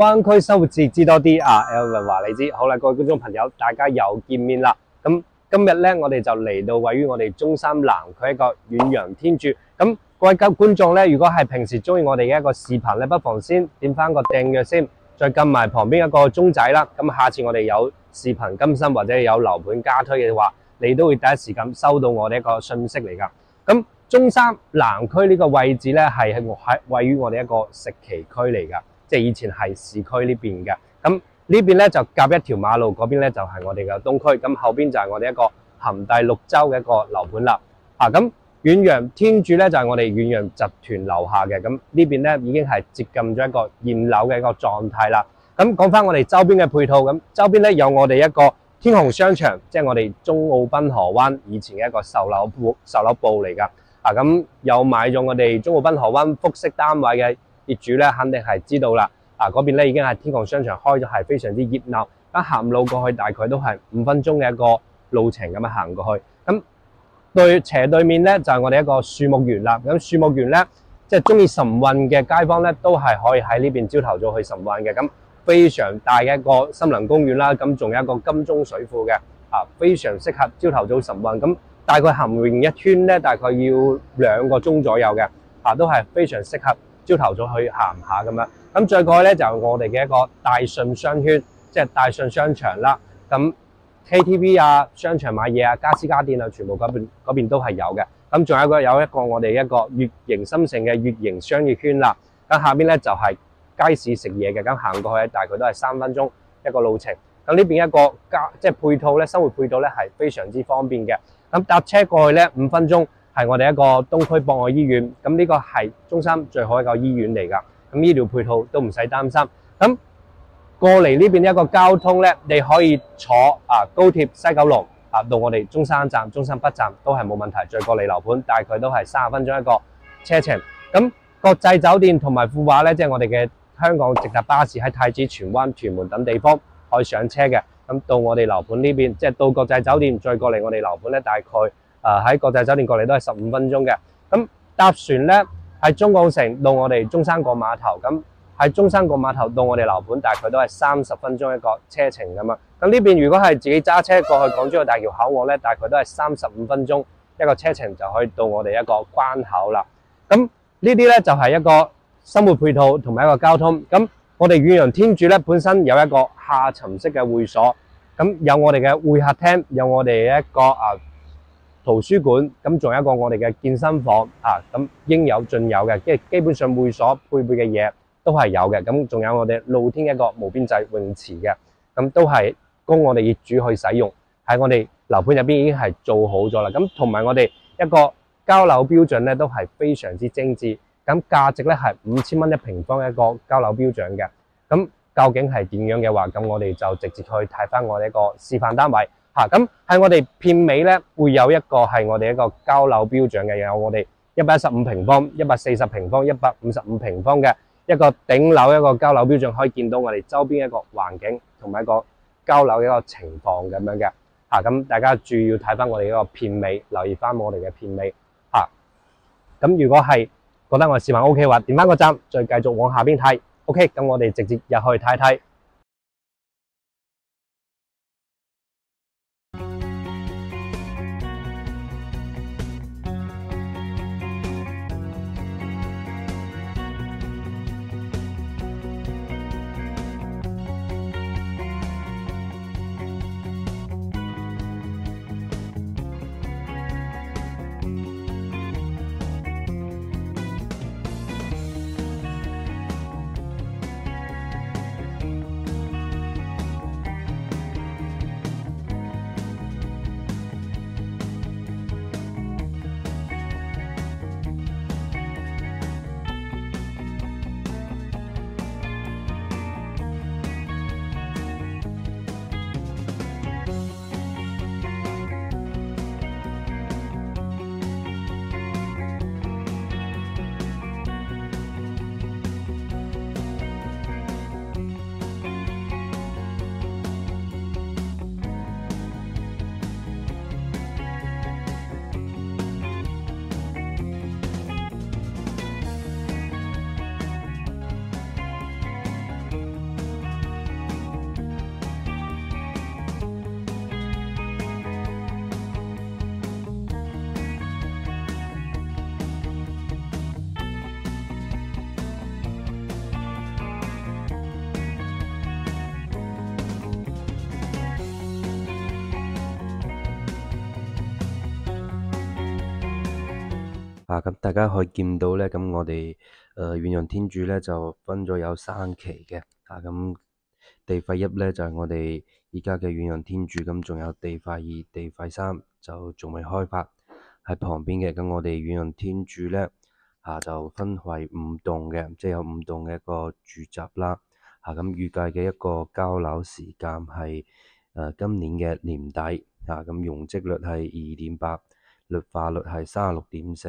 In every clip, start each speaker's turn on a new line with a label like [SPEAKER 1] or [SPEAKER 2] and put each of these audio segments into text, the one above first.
[SPEAKER 1] 湾区生活知多啲啊！诶，话你知好啦，各位观众朋友，大家又见面啦。咁今日呢，我哋就嚟到位于我哋中山南区一个远洋天柱。咁各位嘅观众呢，如果系平时中意我哋嘅一个视频呢，不妨先点翻个订阅先，再揿埋旁边一个钟仔啦。咁下次我哋有视频更新或者有楼盘加推嘅话，你都会第一时间收到我哋一个信息嚟噶。咁中山南区呢个位置呢，系我位于我哋一个食岐区嚟噶。即系以前係市區呢邊嘅，咁呢邊咧就夾一條馬路，嗰邊咧就係我哋嘅東區。咁後边就係我哋一個恒大綠洲嘅一個樓盤啦。啊，咁遠洋天主咧就係我哋遠洋集團樓下嘅，咁呢邊咧已經係接近咗一個验樓嘅一個狀態啦。咁講翻我哋周邊嘅配套，咁周邊咧有我哋一個。天虹商場即係我哋中奥濱河灣以前嘅一個售樓部售楼部嚟噶。啊，有買咗我哋中奥濱河灣複式單位嘅。業主咧，肯定係知道啦。啊，嗰邊咧已經係天港商場開咗，係非常之熱鬧。咁行路過去大概都係五分鐘嘅一個路程咁樣行過去。咁對斜對面咧就係我哋一個樹木園啦。咁樹木園咧，即係中意晨運嘅街坊咧，都係可以喺呢邊朝頭早去晨運嘅。咁非常大嘅一個森林公園啦。咁仲有一個金鐘水庫嘅啊，非常適合朝頭早晨運。咁大概行完一圈咧，大概要兩個鐘左右嘅啊，都係非常適合。朝頭早去行下咁樣。咁再過去咧就我哋嘅一个大信商圈，即系大信商场啦，咁 KTV 啊、商场买嘢啊、家私家电啊，全部嗰边嗰边都係有嘅。咁仲有一个有一个我哋一个月形新城嘅月形商业圈啦。咁下面呢就系街市食嘢嘅，咁行过去咧大概都系三分钟一个路程。咁呢边一个家即系配套呢，生活配套呢系非常之方便嘅。咁搭车过去呢，五分钟。係我哋一個東區博愛醫院，咁呢個係中心最好一個醫院嚟㗎。咁醫療配套都唔使擔心。咁過嚟呢邊一個交通呢，你可以坐啊高鐵西九龍到我哋中山站、中心北站都係冇問題，再過嚟樓盤大概都係三十分鐘一個車程。咁國際酒店同埋富华呢，即系我哋嘅香港直达巴士喺太子、荃灣、屯門等地方可以上車嘅。咁到我哋樓盤呢邊，即系到國際酒店再過嚟我哋樓盤呢，大概。誒喺國際酒店過嚟都係十五分鐘嘅。咁搭船咧，喺中港城到我哋中山國碼頭，咁喺中山國碼頭到我哋樓盤大概都係三十分鐘一個車程咁啊。咁呢邊如果係自己揸車過去港珠澳大橋口岸咧，大概都係三十五分鐘一個車程就可以到我哋一個關口啦。咁呢啲咧就係一個生活配套同埋一個交通。咁我哋遠洋天主咧本身有一個下沉式嘅會所，咁有我哋嘅會客廳，有我哋一個啊。圖書館，咁仲有一個我哋嘅健身房，啊，咁應有盡有嘅，即基本上會所配備嘅嘢都係有嘅。咁仲有我哋露天一個無邊際泳池嘅，咁都係供我哋業主去使用。喺我哋樓盤入邊已經係做好咗啦。咁同埋我哋一個交樓標準呢，都係非常之精緻。咁價值呢，係五千蚊一平方一個交樓標準嘅。咁究竟係點樣嘅話，咁我哋就直接去睇返我哋一個示範單位。吓咁喺我哋片尾咧，会有一个系我哋一个交楼标準嘅，有我哋一百一十五平方、一百四十平方、一百五十五平方嘅一个顶楼一个交楼标準，可以见到我哋周边一个环境同埋一个交楼一个情况咁样嘅。吓咁大家注意要睇翻我哋一个片尾，留意翻我哋嘅片尾。吓咁如果系觉得我视频 O K 话，点翻个赞，再继续往下边睇。O K，咁我哋直接入去睇睇。
[SPEAKER 2] 咁大家可以見到咧，咁我哋誒遠陽天主咧就分咗有三期嘅。啊，咁地塊一咧就係我哋而家嘅遠陽天主，咁仲有地塊二、地塊三就仲未開發喺旁邊嘅。咁我哋遠陽天主咧啊就分為五棟嘅，即係有五棟嘅一個住宅啦。嚇咁預計嘅一個交樓時間係誒今年嘅年底。嚇咁容積率係二點八，綠化率係三十六點四。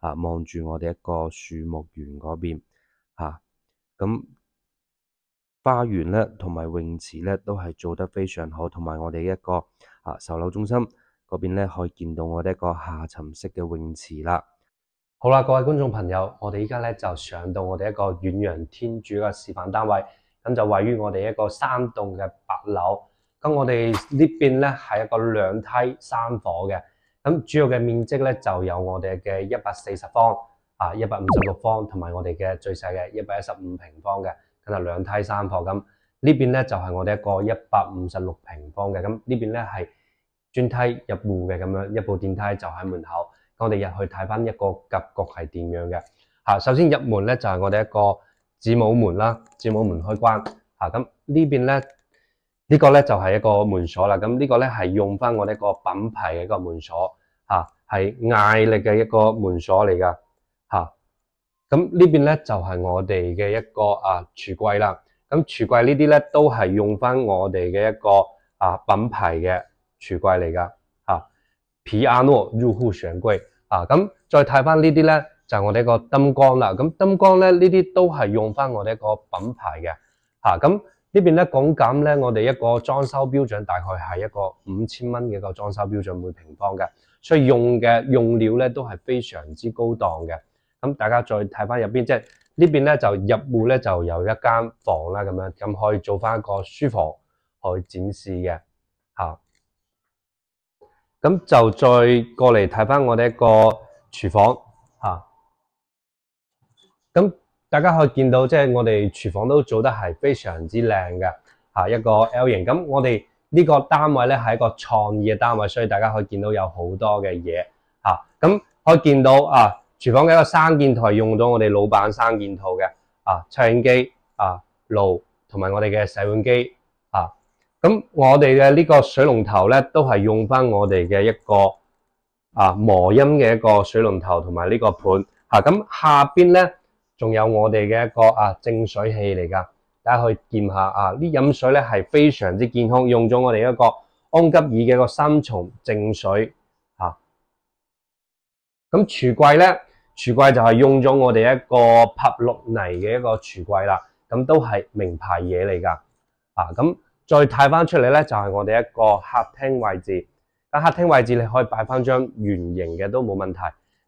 [SPEAKER 2] 啊，望住我哋一个树木园嗰边，吓咁花园咧，同埋泳池咧，都系做得非常好。同埋我哋一个啊售楼中心嗰边咧，可以见到我哋一个下沉式嘅泳池啦。好
[SPEAKER 1] 啦，各位观众朋友，我哋依家咧就上到我哋一个远洋天主嘅示范单位，咁就位于我哋一个三栋嘅八楼。咁我哋呢边咧系一个两梯三房嘅。咁主要嘅面积咧，就有我哋嘅一百四十方，啊一百五十六方，同埋我哋嘅最細嘅一百一十五平方嘅，咁就两梯三房咁。呢边咧就係我哋一个一百五十六平方嘅，咁呢边咧係專梯入户嘅咁样，一部电梯就喺门口，我哋入去睇翻一个格局係點样嘅。首先入门咧就係我哋一个子母门啦，子母门开关，吓咁呢边咧。呢個咧就係一個門鎖啦，咁呢個咧係用翻我呢個品牌嘅一個門鎖，嚇係艾力嘅一個門鎖嚟噶，嚇。咁呢邊咧就係我哋嘅一個啊櫥櫃啦，咁櫥櫃呢啲咧都係用翻我哋嘅一個啊品牌嘅櫥櫃嚟噶，嚇。皮阿諾入户玄櫃，啊咁再睇翻呢啲咧就我哋一個燈光啦，咁燈光咧呢啲都係用翻我哋一個品牌嘅，嚇咁。呢边咧讲咁咧，我哋一个装修标准大概係一个五千蚊嘅一个装修标准每平方嘅，所以用嘅用料咧都係非常之高档嘅。咁大家再睇翻入边，即係呢邊咧就入户咧就有一间房啦，咁样咁可以做翻一个书房去展示嘅。吓，咁就再过嚟睇翻我哋一个厨房。吓，咁。大家可以見到，即係我哋廚房都做得係非常之靚嘅一個 L 型。咁我哋呢個單位呢，係一個創意嘅單位，所以大家可以見到有好多嘅嘢嚇。咁可以見到啊，廚房嘅一個三件套用咗我哋老闆三件套嘅啊，炊煙機啊爐同埋我哋嘅洗碗機啊。咁我哋嘅呢個水龍頭呢，都係用返我哋嘅一個啊磨音嘅一個水龍頭同埋呢個盤嚇。咁下邊呢。仲有我哋嘅一個啊淨水器嚟㗎。大家去見下啊！啲飲水咧係非常之健康，用咗我哋一個安吉爾嘅一個三重淨水嚇。咁廚櫃呢，廚櫃就係用咗我哋一個帕洛尼嘅一個廚櫃啦。咁都係名牌嘢嚟噶。啊，咁再睇返出嚟呢，就係我哋一個客廳位置。喺客廳位置你可以擺返張圓形嘅都冇問題。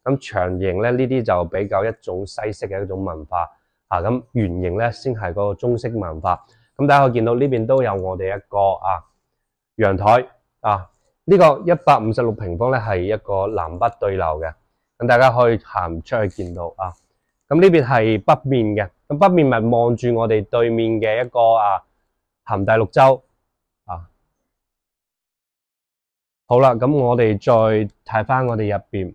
[SPEAKER 1] 咁長形咧，呢啲就比較一種西式嘅一種文化嚇。咁圓形咧，先係嗰個中式文化。咁大家可以見到呢邊都有我哋一個啊陽台啊。呢個一百五十六平方咧係一個南北對流嘅。咁大家可以行出去見到啊。咁呢邊係北面嘅，咁北面咪望住我哋對面嘅一個啊恒大綠洲啊。好啦，咁我哋再睇返我哋入面。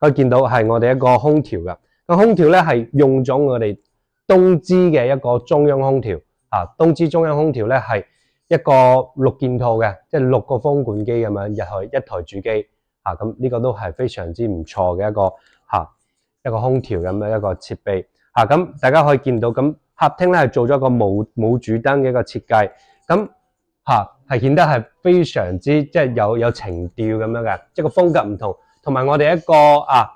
[SPEAKER 1] 可以見到係我哋一個空調嘅，個空調咧係用咗我哋東芝嘅一個中央空調，啊，東芝中央空調咧係一個六件套嘅，即係六個風管機咁樣入去一台主機，啊，咁呢個都係非常之唔錯嘅一個嚇一個空調咁樣一個設備，嚇，咁大家可以見到咁客廳咧係做咗個冇冇主燈嘅一個設計，咁嚇係顯得係非常之即係有有情調咁樣嘅，即係個風格唔同。同埋我哋一个啊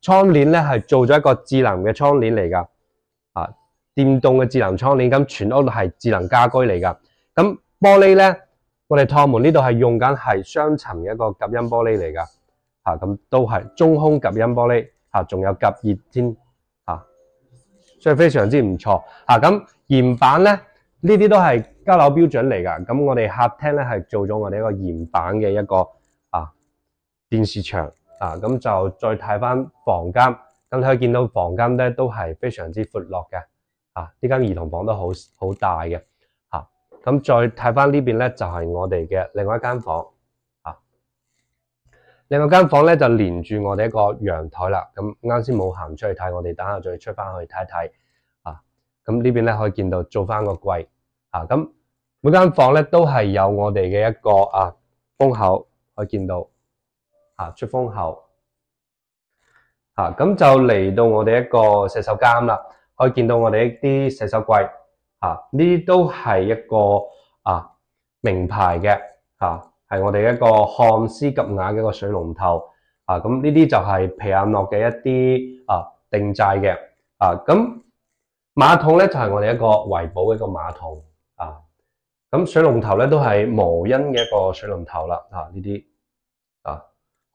[SPEAKER 1] 窗帘咧系做咗一个智能嘅窗帘嚟噶，啊电动嘅智能窗帘咁全屋都系智能家居嚟噶。咁玻璃咧，我哋趟门呢度系用紧系双层一个隔音玻璃嚟噶，啊咁都系中空隔音玻璃，吓仲有隔热添，吓所以非常之唔错。吓咁岩板咧呢啲都系交楼标准嚟噶。咁我哋客厅咧系做咗我哋一个岩板嘅一个啊电视墙。啊，咁就再睇返房間，咁你可以見到房間呢都係非常之闊落嘅。啊，呢間兒童房都好好大嘅。嚇，咁再睇返呢邊呢，就係我哋嘅另外一間房。啊，另外一間房呢，就連住我哋一個陽台啦。咁啱先冇行出去睇，我哋等下再出返去睇睇。啊，咁呢邊呢，可以見到做返個櫃。啊，咁每間房呢，都係有我哋嘅一個啊風口，可以見到。啊！出風口，啊咁就嚟到我哋一個洗手間啦。可以見到我哋一啲洗手櫃，啊呢啲都係一個啊名牌嘅，嚇係我哋一個漢斯及雅嘅一個水龍頭，啊咁呢啲就係皮亞諾嘅一啲啊定制嘅，啊咁馬桶咧就係我哋一個維保一個馬桶，啊咁水龍頭咧都係無因嘅一個水龍頭啦，嚇呢啲啊。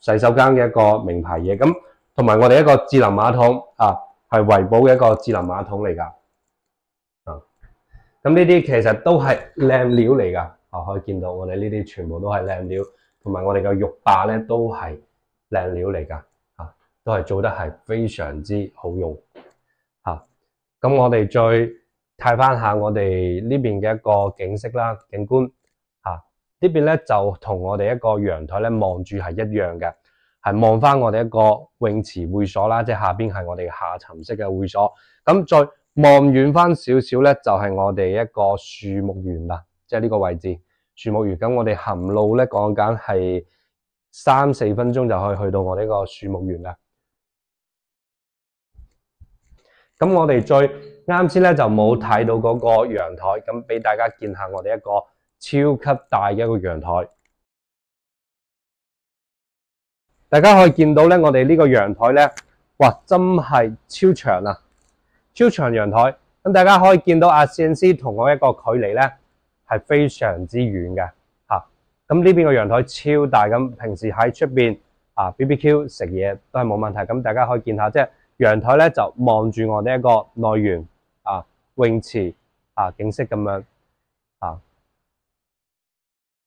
[SPEAKER 1] 洗手间嘅一个名牌嘢，咁同埋我哋一个智能马桶啊，系维保嘅一个智能马桶嚟噶，啊，咁呢啲其实都系靓料嚟噶，啊，可以见到我哋呢啲全部都系靓料，同埋我哋嘅浴霸咧都系靓料嚟噶，啊，都系做得系非常之好用，啊，咁我哋再睇翻下我哋呢边嘅一个景色啦，景观。呢边咧就同我哋一个阳台咧望住系一样嘅，系望翻我哋一个泳池会所啦，即系下边系我哋下沉式嘅会所。咁再望远翻少少咧，就系我哋一个树木园啦，即系呢个位置树木园。咁我哋行路咧，讲紧系三四分钟就可以去到我呢个树木园啦。咁我哋最啱先咧就冇睇到嗰个阳台，咁俾大家见下我哋一个。超级大嘅一个阳台，大家可以见到呢，我哋呢个阳台呢，哇，真系超长啊！超长阳台，咁大家可以见到阿 C 師同我一个距离呢，系非常之远嘅吓。咁呢边个阳台超大，咁平时喺出边啊 B B Q 食嘢都系冇问题。咁大家可以见下，即系阳台呢，就望住我呢一个内园啊泳池啊景色咁样啊。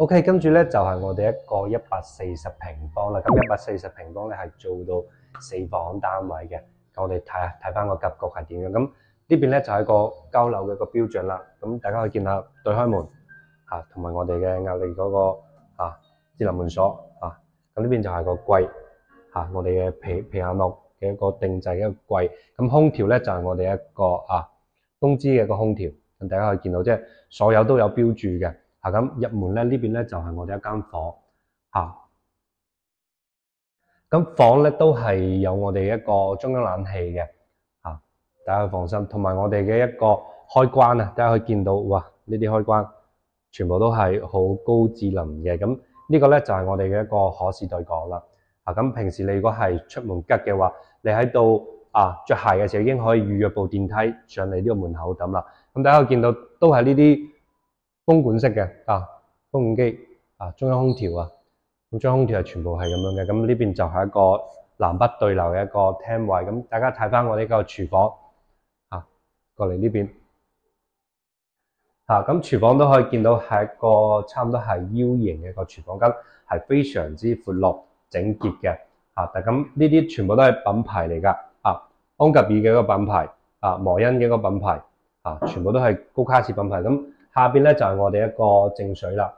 [SPEAKER 1] OK，跟住咧就系我哋一个一百四十平方啦，咁一百四十平方咧系做到四房单位嘅。咁我哋睇下睇翻个格局系点样。咁呢边咧就系个交樓嘅个标准啦。咁大家可以见下对开门，吓，同埋我哋嘅压力嗰个吓智能门锁啊。咁呢边就系个柜，吓，我哋嘅皮皮下木嘅一个定制一个柜。咁空调咧就系我哋一个啊东芝嘅个空调。咁大家可以见到即系所有都有标注嘅。啊，咁入門咧呢邊咧就係我哋一間房嚇。咁房咧都係有我哋一個中央冷氣嘅嚇，大家放心。同埋我哋嘅一個開關啊，大家可以見到哇，呢啲開關全部都係好高智能嘅。咁呢個咧就係我哋嘅一個可視對講啦。啊咁，平時你如果係出門急嘅話，你喺度啊着鞋嘅時候已經可以預約部電梯上嚟呢個門口咁啦。咁大家見到都係呢啲。風管式嘅啊，風管機啊，中央空調啊，咁中央空調係全部係咁樣嘅。咁呢邊就係一個南北對流嘅一個廳位。咁大家睇翻我呢個廚房啊，過嚟呢邊啊，咁廚房都可以見到係一個差唔多係 U 型嘅一個廚房間，係非常之闊落整潔嘅啊。但咁呢啲全部都係品牌嚟㗎啊，安格爾嘅一個品牌啊，摩恩嘅一個品牌啊，全部都係高卡士品牌咁。下邊咧就係我哋一個淨水啦，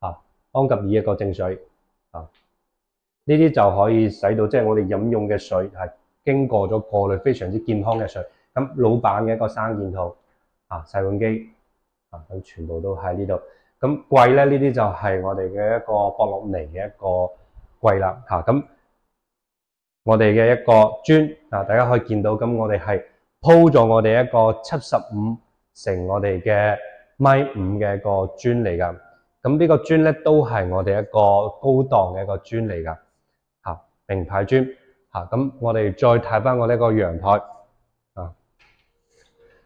[SPEAKER 1] 啊安吉爾一個淨水，啊呢啲就可以使到即係我哋飲用嘅水係經過咗過濾，非常之健康嘅水。咁老闆嘅一個生件套，啊洗碗機，啊咁全部都喺呢度。咁櫃咧呢啲就係我哋嘅一個博洛尼嘅一個櫃啦，嚇咁我哋嘅一個磚啊，大家可以見到咁我哋係鋪咗我哋一個七十五成我哋嘅。米五嘅一個磚嚟噶，咁呢個磚咧都係我哋一個高檔嘅一個磚嚟噶，吓名牌磚吓咁我哋再睇翻我呢個陽台，啊，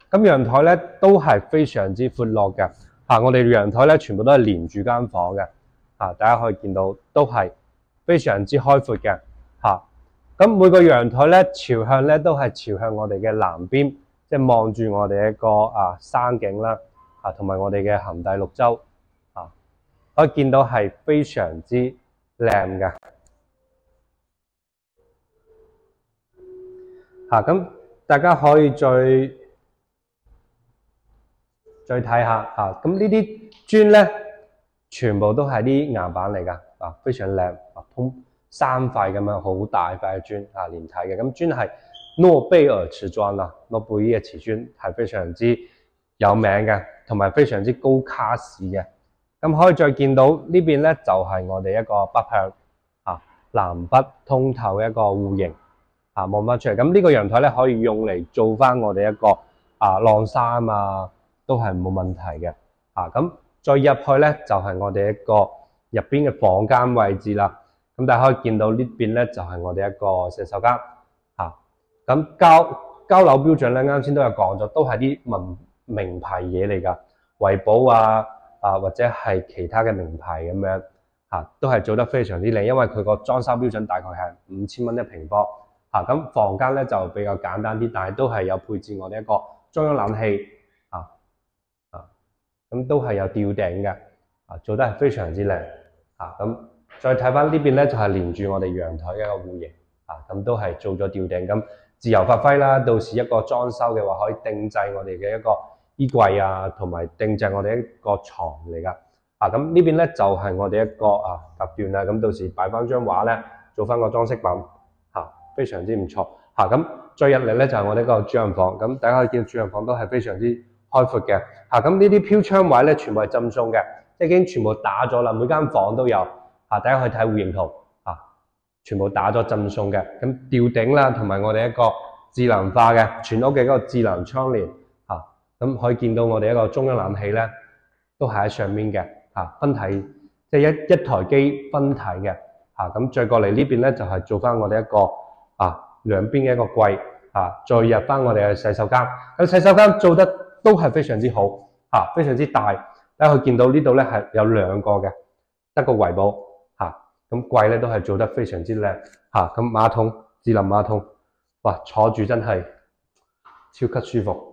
[SPEAKER 1] 咁陽台咧都係非常之闊落嘅，吓我哋陽台咧全部都係連住間房嘅，吓大家可以見到都係非常之開闊嘅，吓，咁每個陽台咧朝向咧都係朝向我哋嘅南邊，即系望住我哋一個啊山景啦。啊，同埋我哋嘅恒大绿洲啊，可以见到系非常之靓嘅。啊，咁大家可以再再睇下啊，咁呢啲砖咧，全部都系啲岩板嚟噶，啊，非常靓啊，通三块咁样，好大块嘅砖啊，连体嘅，咁砖系诺贝尔瓷砖啊，诺贝尔瓷砖系非常之。有名嘅，同埋非常之高卡士嘅。咁可以再見到呢邊咧，就係我哋一個北向啊南北通透一個户型啊，望翻出嚟。咁呢個陽台咧可以用嚟做翻我哋一個啊晾衫啊，都係冇問題嘅啊。咁再入去咧就係我哋一個入邊嘅房間位置啦。咁大家可以見到呢邊咧就係我哋一個洗手間啊。咁交交樓標準咧，啱先都有講咗，都係啲民。名牌嘢嚟㗎，維保啊啊或者係其他嘅名牌咁樣嚇，都係做得非常之靚，因為佢個裝修標準大概係五千蚊一平方嚇。咁房間咧就比較簡單啲，但係都係有配置我哋一個中央冷氣啊啊，咁都係有吊頂嘅啊，做得係非常之靚嚇。咁再睇翻呢邊咧就係連住我哋陽台一個户型啊，咁都係做咗吊頂，咁自由發揮啦。到時一個裝修嘅話，可以定制我哋嘅一個。衣櫃啊，同埋定制我哋一個床嚟噶。啊，咁呢邊咧就係我哋一個啊隔斷啦。咁到時擺翻張畫咧，做翻個裝飾品嚇，非常之唔錯嚇。咁最入嚟咧就係我哋個主人房。咁大家可以見主人房都係非常之開闊嘅嚇。咁呢啲飄窗位咧全部係贈送嘅，即已經全部打咗啦，每間房都有嚇。大家可以睇户型圖嚇，全部打咗贈送嘅。咁吊頂啦，同埋我哋一個智能化嘅全屋嘅嗰個智能窗簾。咁可以見到我哋一個中央冷氣咧，都係喺上面嘅嚇分體，即係一一台機分體嘅嚇。咁再過嚟呢邊咧，就係做翻我哋一個啊兩邊嘅一個櫃嚇，再入翻我哋嘅洗手間。咁洗手間做得都係非常之好嚇，非常之大。咧佢見到呢度咧係有兩個嘅得個圍保嚇，咁櫃咧都係做得非常之靚嚇。咁馬桶智能馬桶，哇，坐住真係超級舒服。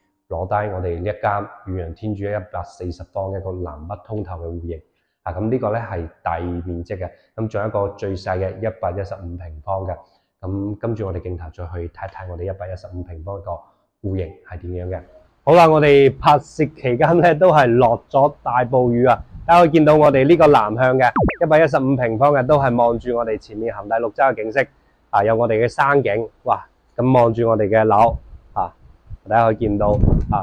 [SPEAKER 1] 攞低我哋呢一間远洋天主一百四十方一个南北通透嘅户型，啊咁呢个咧係大面积嘅，咁仲有一个最細嘅一百一十五平方嘅，咁跟住我哋镜头再去睇睇我哋一百一十五平方個户型係點样嘅。好啦，我哋拍摄期间咧都係落咗大暴雨啊，大可以见到我哋呢个南向嘅一百一十五平方嘅都係望住我哋前面恒大绿洲嘅景色，啊有我哋嘅山景，哇咁望住我哋嘅楼。大家可以見到啊，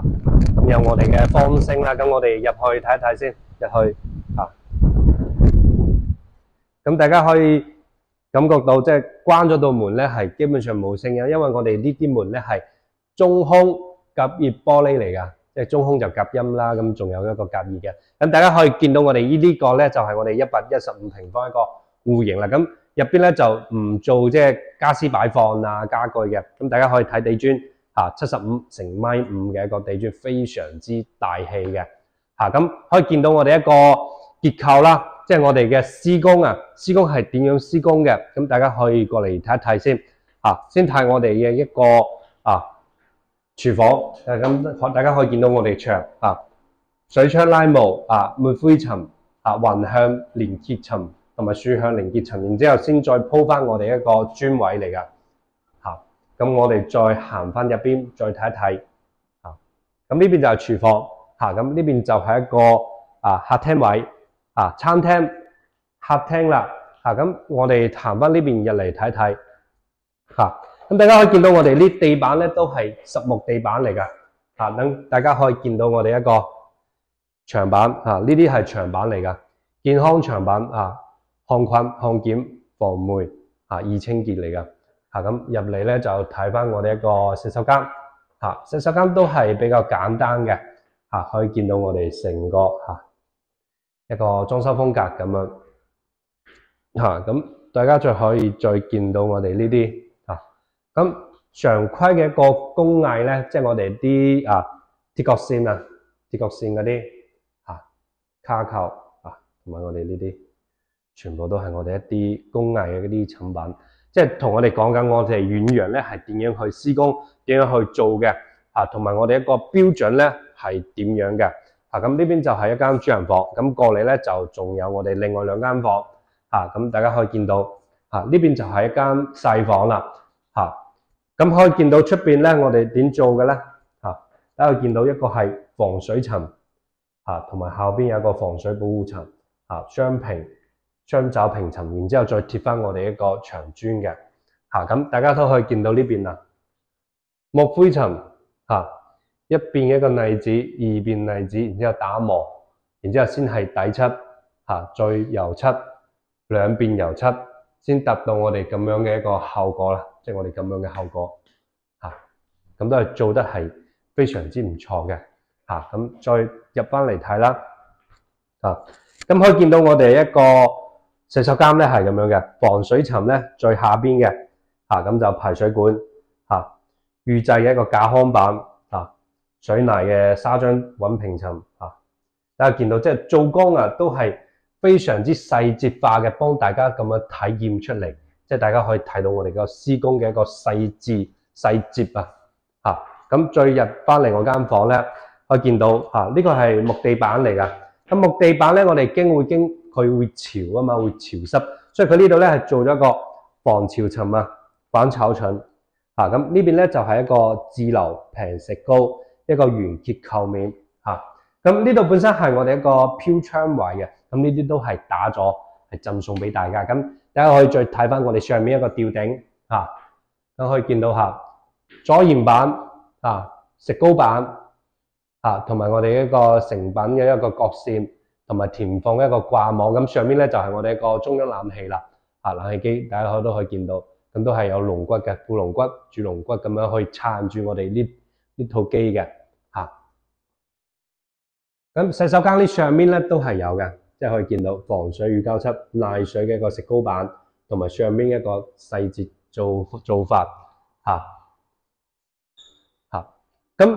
[SPEAKER 1] 咁有我哋嘅方聲啦。咁我哋入去睇一睇先，入去啊。咁大家可以感覺到即係關咗道門咧，係基本上冇聲音，因為我哋呢啲門咧係中空隔熱玻璃嚟噶，即係中空就隔音啦，咁仲有一個隔熱嘅。咁大家可以見到我哋呢呢個咧，就係我哋一百一十五平方一個户型啦。咁入邊咧就唔做即係家私擺放啊，家具嘅。咁大家可以睇地磚。啊，七十五乘米五嘅一個地砖，非常之大气嘅。嚇，咁可以見到我哋一個結構啦，即係我哋嘅施工啊，施工係點樣施工嘅？咁大家可以過嚟睇一睇先。嚇，先睇我哋嘅一個啊廚房，就咁大家可以見到我哋牆啊，水窗拉毛啊，抹灰塵啊，雲向凝結層同埋樹向連結層，然之後先再鋪翻我哋一個磚位嚟噶。咁我哋再行翻入边，再睇一睇啊！咁呢边就係厨房吓，咁呢边就係一个啊客厅位啊餐厅客厅啦啊！咁我哋行翻呢边入嚟睇睇吓，咁大家可以見到我哋呢地板呢都係实木地板嚟噶啊！等大家可以見到我哋一个墙板啊，呢啲係墙板嚟㗎，健康墙板啊，抗菌抗菌防霉啊，易清洁嚟㗎。嚇咁入嚟咧就睇翻我哋一個洗手間，嚇洗手間都係比較簡單嘅，嚇可以見到我哋成個嚇一個裝修風格咁樣，嚇咁大家再可以再見到我哋呢啲嚇咁常規嘅一個工藝咧，即係我哋啲啊鐵角線啊鐵角線嗰啲嚇卡扣啊同埋我哋呢啲全部都係我哋一啲工藝嘅一啲產品。即係同我哋講緊，我哋遠洋咧，係點樣去施工，點樣去做嘅嚇，同埋我哋一個標準咧係點樣嘅嚇。咁呢邊就係一間主人房，咁過嚟咧就仲有我哋另外兩間房嚇。咁大家可以見到嚇，呢邊就係一間細房啦嚇。咁可以見到出邊咧，我哋點做嘅咧嚇？家以見到一個係防水層嚇，同埋後邊有個防水保護層嚇，雙平。將找平層，然之後再貼翻我哋一個牆磚嘅嚇，咁大家都可以見到呢邊啦，木灰層嚇，一邊一個例子，二邊例子，然之後打磨，然之後先係底漆嚇，再油漆兩遍油漆，先達到我哋咁樣嘅一個效果啦，即係我哋咁樣嘅效果嚇，咁都係做得係非常之唔錯嘅嚇，咁再入翻嚟睇啦啊，咁可以見到我哋一個。洗手间咧系咁样嘅，防水层咧最下边嘅，吓咁就排水管，吓预制嘅一个架康板，吓水泥嘅砂浆稳平层，吓大家见到即系做工啊，都系非常之细节化嘅，帮大家咁样体验出嚟，即系大家可以睇到我哋个施工嘅一个细致细节啊，吓咁再入翻嚟我间房咧，可以见到吓呢个系木地板嚟噶，咁木地板咧我哋经会经。佢會潮啊嘛，會潮濕，所以佢呢度咧係做咗個防潮層啊，反潮層啊。咁呢邊咧就係一個自流平石膏，一個圓結構面嚇。咁呢度本身係我哋一個飄窗位嘅，咁呢啲都係打咗係贈送俾大家。咁大家可以再睇翻我哋上面一個吊頂嚇，咁可以見到嚇左延板啊、石膏板啊，同埋我哋一個成品嘅一個角線。同埋填放一個掛網，咁上面咧就係我哋一個中央冷氣啦，啊冷氣機，大家可都可以見到，咁都係有龍骨嘅，副龍骨、主龍骨咁樣去撐住我哋呢呢套機嘅，咁洗手間呢上面咧都係有嘅，即係可以見到防水乳膠漆、耐水嘅一個石膏板，同埋上面一個細節做做法，吓咁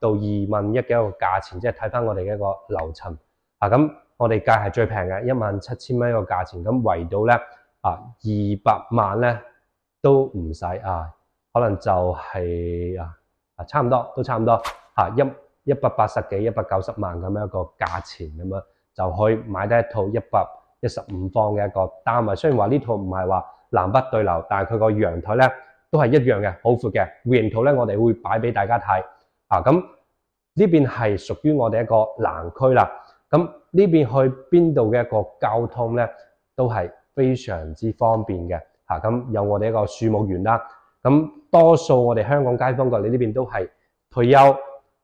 [SPEAKER 1] 到二萬一嘅一個價錢，即係睇翻我哋嘅一個樓層啊。咁我哋計係最平嘅，一萬七千蚊一個價錢。咁圍到咧啊，二百萬咧都唔使啊，可能就係啊啊，差唔多都差唔多嚇一一百八十幾、一百九十萬咁樣一個價錢咁樣就可以買得一套一百一十五方嘅一個。單位。雖然話呢套唔係話南北對流，但係佢個陽台咧都係一樣嘅好闊嘅户型圖咧，我哋會擺俾大家睇。啊，咁呢邊係屬於我哋一個南區啦。咁呢邊去邊度嘅一個交通咧，都係非常之方便嘅。嚇，咁有我哋一個樹木園啦。咁多數我哋香港街坊嘅，你呢邊都係退休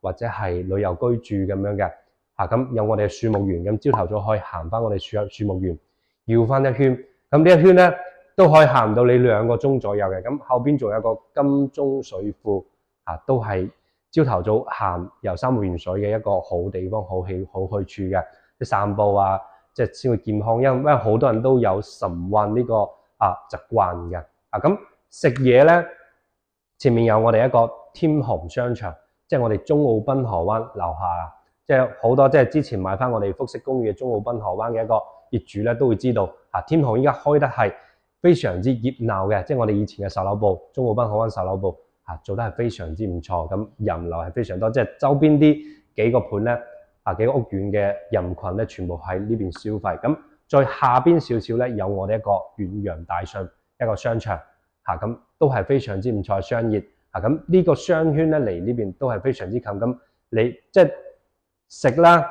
[SPEAKER 1] 或者係旅遊居住咁樣嘅。嚇，咁有我哋樹木園，咁朝頭早可以行翻我哋樹樹木園，繞翻一圈。咁呢一圈咧，都可以行到你兩個鐘左右嘅。咁後邊仲有個金鐘水庫，啊、都係。朝頭早行遊三號水嘅一個好地方，好去好去處嘅，即散步啊，即係先會健康，因為好多人都有晨運呢個啊習慣嘅。啊咁食嘢咧，前面有我哋一個天虹商場，即係我哋中澳濱河灣樓下，即係好多即係之前買翻我哋復式公寓嘅中澳濱河灣嘅一個業主咧，都會知道啊。天虹依家開得係非常之熱鬧嘅，即係我哋以前嘅售樓部，中澳濱河灣售樓部。嚇做得係非常之唔錯，咁人流係非常多，即係周邊啲幾個盤咧，啊幾個屋苑嘅人群咧，全部喺呢邊消費。咁再下邊少少咧，有我哋一個遠洋大信一個商場，嚇咁都係非常之唔錯嘅商業。嚇咁呢個商圈咧嚟呢邊都係非常之近。咁你即係食啦，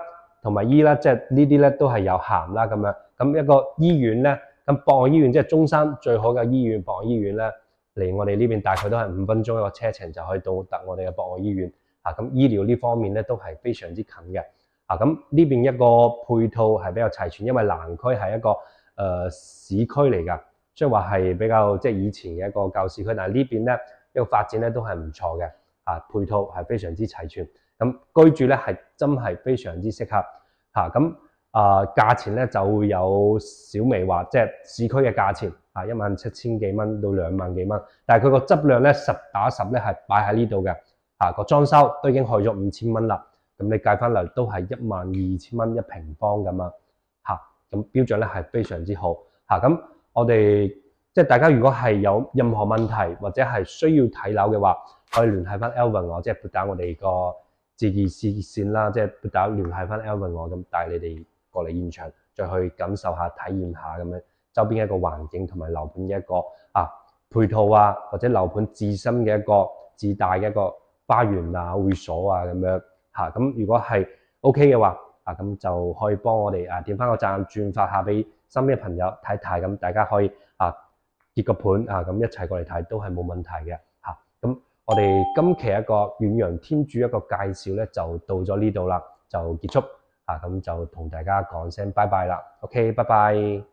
[SPEAKER 1] 同埋醫啦，即係呢啲咧都係有涵啦咁樣。咁一個醫院咧，咁博愛醫院即係中山最好嘅醫院，博愛醫院咧。嚟我哋呢邊大概都係五分鐘一個車程就可以到達我哋嘅博愛醫院，啊咁医疗呢方面咧都係非常之近嘅，啊咁呢邊一個配套係比較齊全，因為南區係一个诶市區嚟㗎，即系话系比較即系以前嘅一個舊市區。但系呢邊咧一个发展咧都係唔錯嘅，啊配套係非常之齊全，咁居住咧係真係非常之適合，吓咁啊价钱咧就會有小微話，即係市區嘅價錢。嚇，一萬七千幾蚊到兩萬幾蚊，但係佢個質量咧十打十咧係擺喺呢度嘅，嚇個裝修都已經去咗五千蚊啦，咁你計翻嚟都係一萬二千蚊一平方咁樣，嚇咁標準咧係非常之好，嚇咁我哋即係大家如果係有任何問題或者係需要睇樓嘅話，可以聯繫翻 Elvin 我，即係撥打我哋個自建線啦，即係撥打聯繫翻 Elvin 我，咁帶你哋過嚟現場，再去感受下體驗下咁樣。周邊一個環境同埋樓盤嘅一個啊配套啊，或者樓盤自身嘅一個自帶一個花園啊、會所啊咁樣嚇。咁如果係 OK 嘅話，啊咁就可以幫我哋啊點翻個讚，轉發下俾身邊嘅朋友睇睇。咁大家可以啊結個盤啊，咁一齊過嚟睇都係冇問題嘅嚇。咁我哋今期一個遠洋天主一個介紹咧，就到咗呢度啦，就結束嚇。咁就同大家講聲拜拜啦，OK，拜拜。